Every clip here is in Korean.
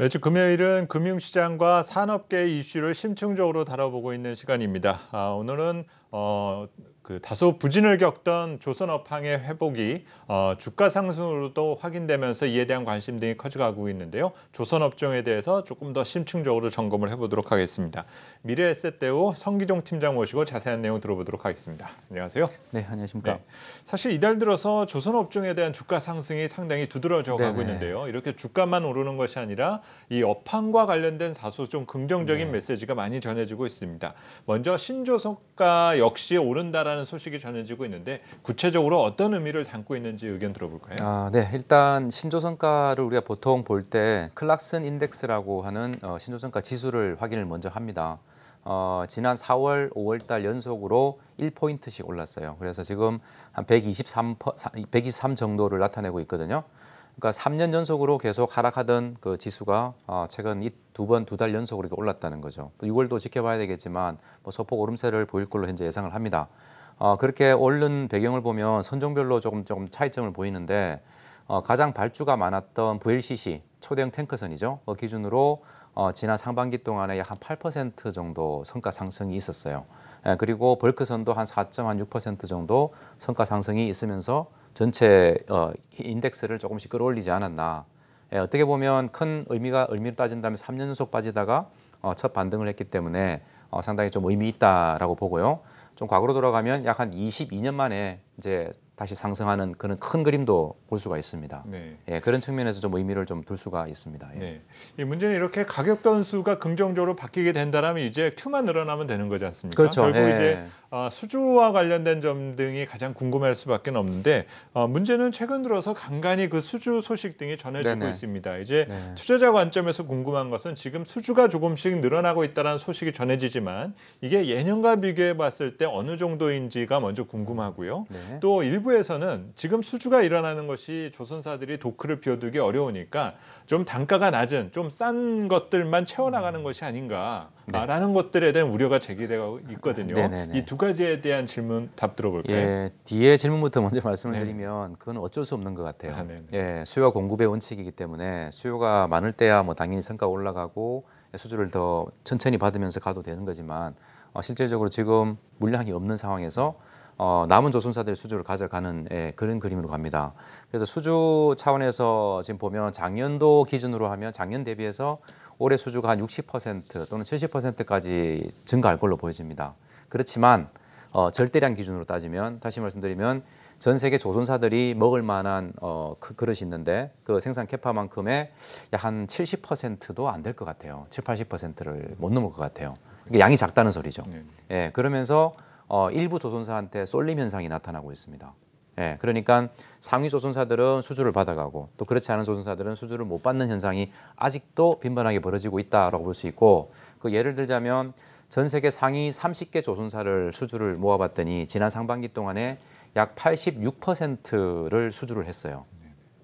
매주 네, 금요일은 금융시장과 산업계 이슈를 심층적으로 다뤄보고 있는 시간입니다. 아, 오늘은 어, 그 다소 부진을 겪던 조선업황의 회복이 어, 주가 상승으로도 확인되면서 이에 대한 관심 등이 커져가고 있는데요. 조선업종에 대해서 조금 더 심층적으로 점검을 해보도록 하겠습니다. 미래에셋대우 성기종 팀장 모시고 자세한 내용 들어보도록 하겠습니다. 안녕하세요. 네, 안녕하십니까. 네. 사실 이달 들어서 조선업종에 대한 주가 상승이 상당히 두드러져 네네. 가고 있는데요. 이렇게 주가만 오르는 것이 아니라 이 업황과 관련된 다소 좀 긍정적인 네. 메시지가 많이 전해지고 있습니다. 먼저 신조석가 역시 오른다라는 있다는 소식이 전해지고 있는데 구체적으로 어떤 의미를 담고 있는지 의견 들어볼까요? 아, 네. 일단 신조선가를 우리가 보통 볼 때 클락슨 인덱스라고 하는 어, 신조선가 지수를 확인을 먼저 합니다. 어, 지난 4월, 5월 달 연속으로 1포인트씩 올랐어요. 그래서 지금 한 123, 123 정도를 나타내고 있거든요. 그러니까 3년 연속으로 계속 하락하던 그 지수가 어, 최근 이두 번, 두 달 연속으로 올랐다는 거죠. 6월도 지켜봐야 되겠지만 뭐 소폭 오름세를 보일 걸로 현재 예상을 합니다. 어, 그렇게 오른 배경을 보면 선종별로 조금 조금 차이점을 보이는데 어, 가장 발주가 많았던 VLCC 초대형 탱크선이죠그 기준으로 어, 지난 상반기 동안에 약 한 8% 정도 성과 상승이 있었어요. 예, 그리고 벌크선도 한 4.6% 정도 성과 상승이 있으면서 전체 어, 인덱스를 조금씩 끌어올리지 않았나. 예, 어떻게 보면 큰 의미가 의미를 따진다면 3년 연속 빠지다가 어, 첫 반등을 했기 때문에 어, 상당히 좀 의미 있다라고 보고요. 좀 과거로 돌아가면 약 한 22년 만에 이제 다시 상승하는 그런 큰 그림도 볼 수가 있습니다. 네. 예, 그런 측면에서 좀 의미를 좀 둘 수가 있습니다. 예. 네. 이 문제는 이렇게 가격 변수가 긍정적으로 바뀌게 된다면 라 이제 큐만 늘어나면 되는 거지 않습니까? 그렇죠. 결국 예. 이제 아, 수주와 관련된 점 등이 가장 궁금할 수밖에 없는데 어, 문제는 최근 들어서 간간히 그 수주 소식 등이 전해지고 네네. 있습니다. 이제 네. 투자자 관점에서 궁금한 것은 지금 수주가 조금씩 늘어나고 있다는 소식이 전해지지만 이게 예년과 비교해 봤을 때 어느 정도인지가 먼저 궁금하고요. 네. 네. 또 일부에서는 지금 수주가 일어나는 것이 조선사들이 도크를 비워두기 어려우니까 좀 단가가 낮은 좀 싼 것들만 채워나가는 음. 것이 아닌가라는 네. 것들에 대한 우려가 제기되고 있거든요. 네, 네, 이두 가지에 대한 질문 답 들어볼까요? 예, 뒤에 질문부터 먼저 말씀을 네. 드리면 그건 어쩔 수 없는 것 같아요. 아, 예, 수요와 공급의 원칙이기 때문에 수요가 많을 때야 뭐 당연히 성가 올라가고 수주를 더 천천히 받으면서 가도 되는 거지만 어, 실제적으로 지금 물량이 없는 상황에서 어, 남은 조선사들이 수주를 가져가는 예, 그런 그림으로 갑니다. 그래서 수주 차원에서 지금 보면 작년도 기준으로 하면 작년 대비해서 올해 수주가 한 60% 또는 70%까지 증가할 걸로 보여집니다. 그렇지만 어, 절대량 기준으로 따지면 다시 말씀드리면 전 세계 조선사들이 먹을 만한 어, 그, 그릇이 있는데 그 생산 캐파만큼의 약 한 70%도 안 될 것 같아요. 7, 80%를 못 넘을 것 같아요. 이게 양이 작다는 소리죠. 네. 예, 그러면서 어, 일부 조선사한테 쏠림 현상이 나타나고 있습니다. 예, 그러니까 상위 조선사들은 수주를 받아가고 또 그렇지 않은 조선사들은 수주를 못 받는 현상이 아직도 빈번하게 벌어지고 있다라고 볼 수 있고 그 예를 들자면 전 세계 상위 30개 조선사를 수주를 모아봤더니 지난 상반기 동안에 약 86%를 수주를 했어요.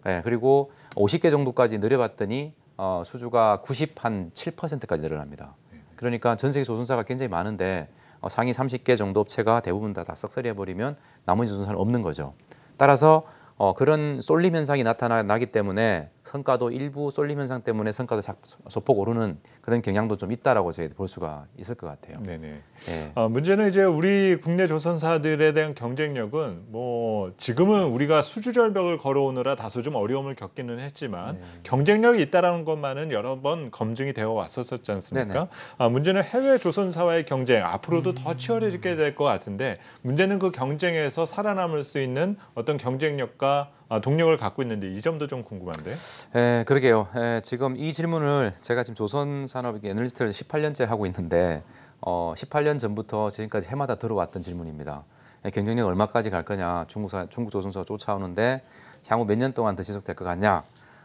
예, 그리고 50개 정도까지 늘려봤더니 어, 수주가 9 7%까지 늘어납니다. 그러니까 전 세계 조선사가 굉장히 많은데 어, 상위 30개 정도 업체가 대부분 다, 썩쓸이해버리면 나머지 조선사는 없는 거죠. 따라서 어, 그런 쏠림 현상이 나타나기 때문에 성과도 일부 쏠림 현상 때문에 성과도 소폭 오르는 그런 경향도 좀 있다라고 저희 볼 수가 있을 것 같아요. 네네. 네. 아, 문제는 이제 우리 국내 조선사들에 대한 경쟁력은 뭐 지금은 우리가 수주절벽을 걸어오느라 다소 좀 어려움을 겪기는 했지만 네. 경쟁력이 있다라는 것만은 여러 번 검증이 되어 왔었었지 않습니까? 아, 문제는 해외 조선사와의 경쟁 앞으로도 음... 더 치열해지게 될 것 같은데 문제는 그 경쟁에서 살아남을 수 있는 어떤 경쟁력과 아, 동력을 갖고 있는데 이 점도 좀 궁금한데. 예, 그러게요. 에, 예, 지금 이 질문을 제가 지금 조선 산업 애널리스트를 18년째 하고 있는데 어, 18년 전부터 지금까지 해마다 들어왔던 질문입니다. 에, 예, 경쟁력 얼마까지 갈 거냐? 중국 사, 중국 조선사 쫓아오는데 향후 몇 년 동안 더 지속될 것 같냐?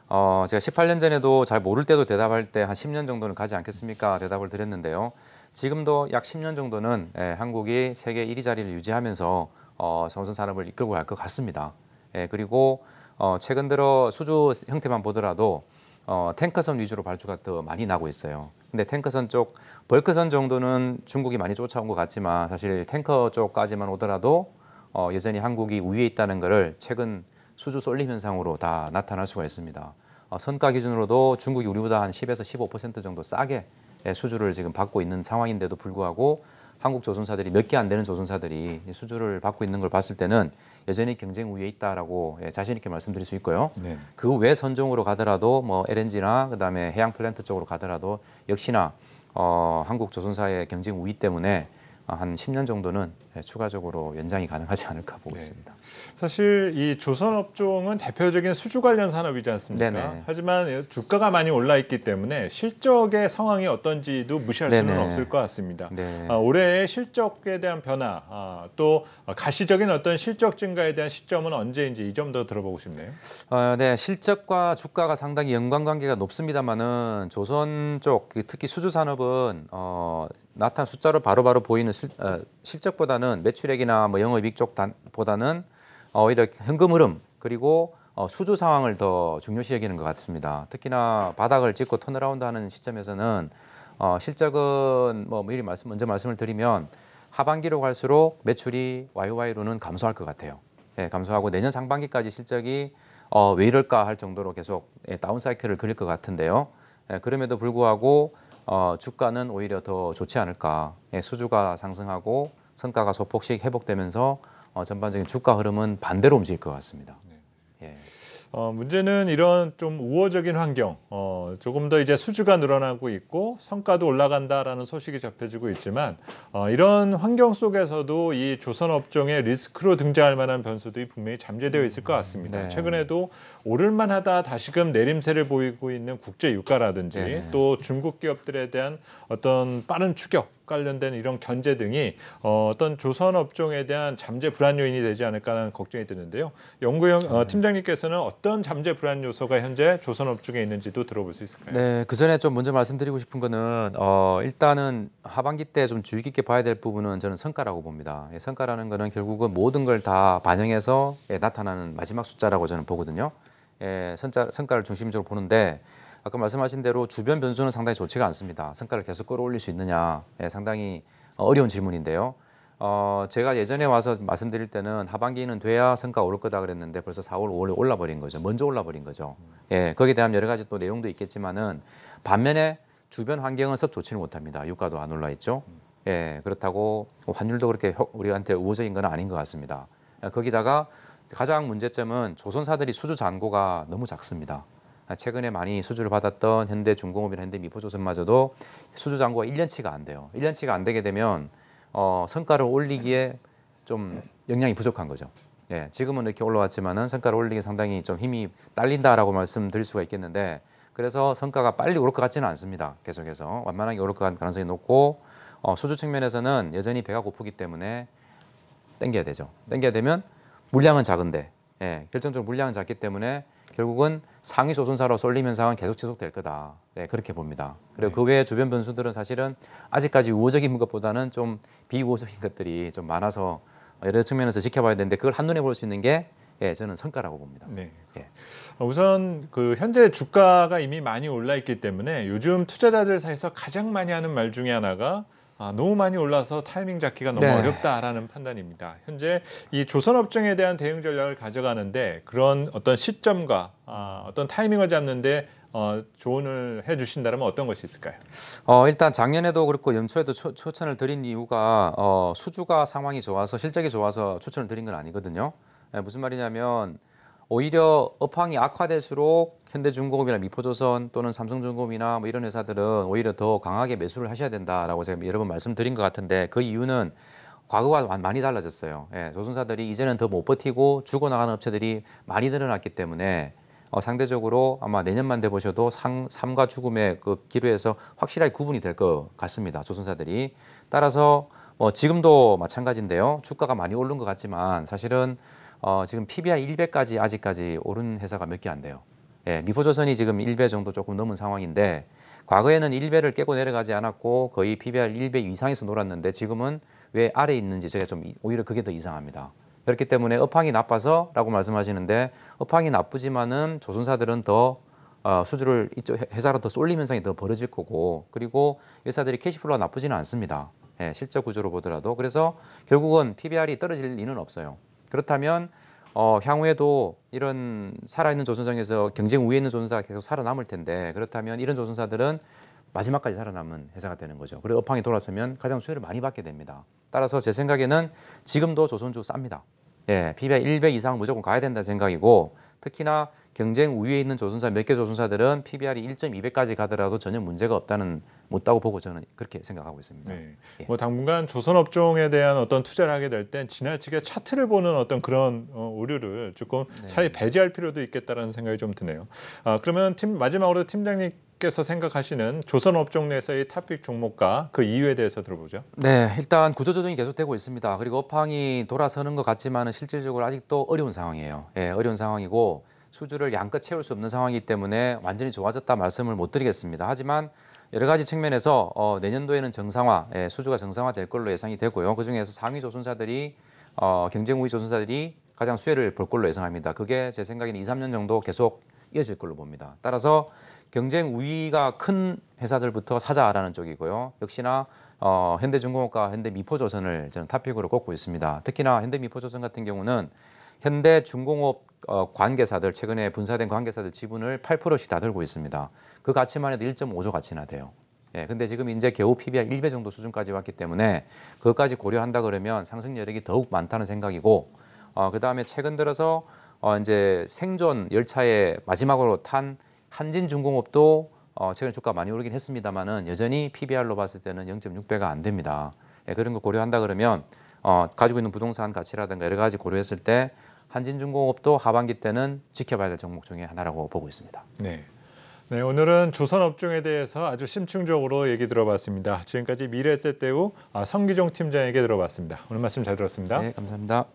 어, 제가 18년 전에도 잘 모를 때도 대답할 때 한 10년 정도는 가지 않겠습니까? 대답을 드렸는데요. 지금도 약 10년 정도는 에, 예, 한국이 세계 1위 자리를 유지하면서 어, 조선 산업을 이끌고 갈 것 같습니다. 예, 그리고 어, 최근 들어 수주 형태만 보더라도 어, 탱크선 위주로 발주가 더 많이 나고 있어요. 근데 탱커선 쪽, 벌크선 정도는 중국이 많이 쫓아온 것 같지만 사실 탱커 쪽까지만 오더라도 어, 여전히 한국이 우위에 있다는 것을 최근 수주 쏠림 현상으로 다 나타날 수가 있습니다. 어, 선가 기준으로도 중국이 우리보다 한 10에서 15% 정도 싸게 예, 수주를 지금 받고 있는 상황인데도 불구하고 한국 조선사들이 몇 개 안 되는 조선사들이 수주를 받고 있는 걸 봤을 때는 여전히 경쟁 우위에 있다라고 예, 자신 있게 말씀드릴 수 있고요. 네. 그외 선종으로 가더라도 뭐 LNG나 그다음에 해양 플랜트 쪽으로 가더라도 역시나 어, 한국 조선사의 경쟁 우위 때문에 한 10년 정도는 예, 추가적으로 연장이 가능하지 않을까 보고 네. 있습니다. 사실 이 조선 업종은 대표적인 수주 관련 산업이지 않습니까? 네네. 하지만 주가가 많이 올라 있기 때문에 실적의 상황이 어떤지도 무시할 네네. 수는 없을 것 같습니다. 네. 아, 올해의 실적에 대한 변화, 아, 또 가시적인 어떤 실적 증가에 대한 시점은 언제인지 이점더 들어보고 싶네요. 어, 네, 실적과 주가가 상당히 연관관계가 높습니다만은 조선 쪽 특히 수주 산업은 어, 나타난 숫자로 바로바로 바로 보이는 실, 어, 실적보다 보다는 매출액이나 뭐 영업이익 쪽보다는 어, 오히려 현금 흐름 그리고 어, 수주 상황을 더 중요시 여기는 것 같습니다. 특히나 바닥을 짚고 턴어라운드 하는 시점에서는 어, 실적은 뭐 미리 말씀 먼저 말씀을 드리면 하반기로 갈수록 매출이 YOY로는 감소할 것 같아요. 예, 감소하고 내년 상반기까지 실적이 어, 왜 이럴까 할 정도로 계속 예, 다운 사이클을 그릴 것 같은데요. 예, 그럼에도 불구하고 어, 주가는 오히려 더 좋지 않을까. 예, 수주가 상승하고 성과가 소폭씩 회복되면서 어, 전반적인 주가 흐름은 반대로 움직일 것 같습니다. 네. 예. 어, 문제는 이런 좀 우호적인 환경, 어, 조금 더 이제 수주가 늘어나고 있고 성과도 올라간다라는 소식이 접해지고 있지만 어, 이런 환경 속에서도 이 조선 업종의 리스크로 등장할 만한 변수들이 분명히 잠재되어 있을 것 같습니다. 네. 최근에도 오를만하다 다시금 내림세를 보이고 있는 국제 유가라든지 네, 네. 또 중국 기업들에 대한 어떤 빠른 추격 관련된 이런 견제 등이 어, 떤 조선 업종에 대한 잠재 불안 요인이 되지 않을까라는 걱정이 드는데요. 연구영 어, 네. 팀장님께서는 어떤 잠재 불안 요소가 현재 조선 업종에 있는지도 들어볼 수 있을까요? 네, 그 전에 좀 먼저 말씀드리고 싶은 거는 어, 일단은 하반기 때 좀 주의 깊게 봐야 될 부분은 저는 성과라고 봅니다. 예, 성과라는 거는 결국은 모든 걸 다 반영해서 예, 나타나는 마지막 숫자라고 저는 보거든요. 예, 성자, 성과를 중심적으로 보는데 아까 말씀하신 대로 주변 변수는 상당히 좋지가 않습니다. 성과를 계속 끌어올릴 수 있느냐 예, 상당히 어, 어려운 질문인데요. 어, 제가 예전에 와서 말씀드릴 때는 하반기는 돼야 성과 오를 거다 그랬는데 벌써 4월, 5월에 올라버린 거죠. 먼저 올라버린 거죠. 예, 거기에 대한 여러 가지 또 내용도 있겠지만은 반면에 주변 환경은 썩 좋지는 못합니다. 유가도 안 올라 있죠. 예, 그렇다고 뭐 환율도 그렇게 우리한테 우호적인 건 아닌 것 같습니다. 예, 거기다가 가장 문제점은 조선사들이 수주 잔고가 너무 작습니다. 아, 최근에 많이 수주를 받았던 현대중공업이나 현대미포조선마저도 수주 잔고가 1년치가 안 돼요. 1년치가 안 되게 되면 어, 성과를 올리기에 좀 역량이 부족한 거죠. 예, 지금은 이렇게 올라왔지만은 성과를 올리기 상당히 좀 힘이 딸린다라고 말씀드릴 수가 있겠는데 그래서 성과가 빨리 오를 것 같지는 않습니다. 계속해서 완만하게 오를 것 가능성이 높고 어, 수주 측면에서는 여전히 배가 고프기 때문에 땡겨야 되죠. 땡겨야 되면 물량은 작은데 예, 결정적으로 물량은 작기 때문에 결국은 상위 조선사로 쏠림 현상은 계속 지속될 거다. 네, 그렇게 봅니다. 그리고 네. 그 외에 주변 변수들은 사실은 아직까지 우호적인 것보다는 좀 비우호적인 것들이 좀 많아서 여러 측면에서 지켜봐야 되는데 그걸 한눈에 볼 수 있는 게 예, 저는 성과라고 봅니다. 네. 예. 어, 우선 그 현재 주가가 이미 많이 올라 있기 때문에 요즘 투자자들 사이에서 가장 많이 하는 말 중에 하나가 아, 너무 많이 올라서 타이밍 잡기가 너무 네. 어렵다라는 판단입니다. 현재 이 조선 업종에 대한 대응 전략을 가져가는데 그런 어떤 시점과 아, 어떤 타이밍을 잡는데 어, 조언을 해주신다면 어떤 것이 있을까요? 어, 일단 작년에도 그렇고 연초에도 초, 추천을 드린 이유가 어, 수주가 상황이 좋아서 실적이 좋아서 추천을 드린 건 아니거든요. 네, 무슨 말이냐면 오히려 업황이 악화될수록 현대중공업이나 미포조선 또는 삼성중공업이나 뭐 이런 회사들은 오히려 더 강하게 매수를 하셔야 된다라고 제가 여러 번 말씀드린 것 같은데 그 이유는 과거와 많이 달라졌어요. 예, 조선사들이 이제는 더 못 버티고 죽어나가는 업체들이 많이 늘어났기 때문에 어, 상대적으로 아마 내년만 돼보셔도 상, 삶과 죽음의 그기로에서 확실하게 구분이 될 것 같습니다. 조선사들이. 따라서 뭐 지금도 마찬가지인데요. 주가가 많이 오른 것 같지만 사실은 어, 지금 PBR 1배까지 아직까지 오른 회사가 몇 개 안 돼요. 예, 미포조선이 지금 1배 정도 조금 넘은 상황인데 과거에는 1배를 깨고 내려가지 않았고 거의 PBR 1배 이상에서 놀았는데 지금은 왜 아래 있는지 제가 좀 오히려 그게 더 이상합니다. 그렇기 때문에 업황이 나빠서라고 말씀하시는데 업황이 나쁘지만은 조선사들은 더 어, 수주를 이쪽 회사로 더 쏠림 현상이 더 벌어질 거고 그리고 회사들이 캐시플로가 나쁘지는 않습니다. 예, 실적 구조로 보더라도 그래서 결국은 PBR이 떨어질 리는 없어요. 그렇다면 어, 향후에도 이런 살아있는 조선장에서 경쟁 우위에 있는 조선사가 계속 살아남을 텐데 그렇다면 이런 조선사들은 마지막까지 살아남은 회사가 되는 거죠. 그리고 업황이 돌아서면 가장 수혜를 많이 받게 됩니다. 따라서 제 생각에는 지금도 조선주 쌉니다. 예, p 비 i 100 이상 무조건 가야 된다는 생각이고 특히나 경쟁 우위에 있는 조선사 몇 개 조선사들은 PBR이 1.2배까지 가더라도 전혀 문제가 없다는 못다고 보고 저는 그렇게 생각하고 있습니다. 네. 예. 뭐 당분간 조선 업종에 대한 어떤 투자를 하게 될 땐 지나치게 차트를 보는 어떤 그런 어, 오류를 조금 네. 차라리 배제할 필요도 있겠다라는 생각이 좀 드네요. 아, 그러면 팀 마지막으로 팀장님 교수님께서 생각하시는 조선 업종 내에서의 탑픽 종목과 그 이유에 대해서 들어보죠. 네, 일단 구조 조정이 계속되고 있습니다. 그리고 업황이 돌아서는 것 같지만 실질적으로 아직도 어려운 상황이에요. 예, 어려운 상황이고 수주를 양껏 채울 수 없는 상황이기 때문에 완전히 좋아졌다 말씀을 못 드리겠습니다. 하지만 여러 가지 측면에서 어, 내년도에는 정상화, 예, 수주가 정상화될 걸로 예상이 되고요. 그중에서 상위 조선사들이 어, 경쟁 우위 조선사들이 가장 수혜를 볼 걸로 예상합니다. 그게 제 생각에는 2, 3년 정도 계속 이어질 걸로 봅니다. 따라서 경쟁 우위가 큰 회사들부터 사자라는 쪽이고요. 역시나 어, 현대중공업과 현대미포조선을 저는 탑픽으로 꼽고 있습니다. 특히나 현대미포조선 같은 경우는 현대중공업 어, 관계사들 최근에 분사된 관계사들 지분을 8%씩 다 들고 있습니다. 그 가치만 해도 1.5조 가치나 돼요. 예, 근데 지금 이제 겨우 PBR 1배 정도 수준까지 왔기 때문에 그것까지 고려한다 그러면 상승 여력이 더욱 많다는 생각이고 어, 그 다음에 최근 들어서 어, 이제 생존 열차의 마지막으로 탄 한진중공업도 어, 최근 주가 많이 오르긴 했습니다만은 여전히 PBR로 봤을 때는 0.6배가 안 됩니다. 예, 그런 거 고려한다 그러면 어, 가지고 있는 부동산 가치라든가 여러 가지 고려했을 때 한진중공업도 하반기 때는 지켜봐야 될 종목 중에 하나라고 보고 있습니다. 네. 네, 오늘은 조선 업종에 대해서 아주 심층적으로 얘기 들어봤습니다. 지금까지 미래세대우 아, 성기종 팀장에게 들어봤습니다. 오늘 말씀 잘 들었습니다. 네, 감사합니다.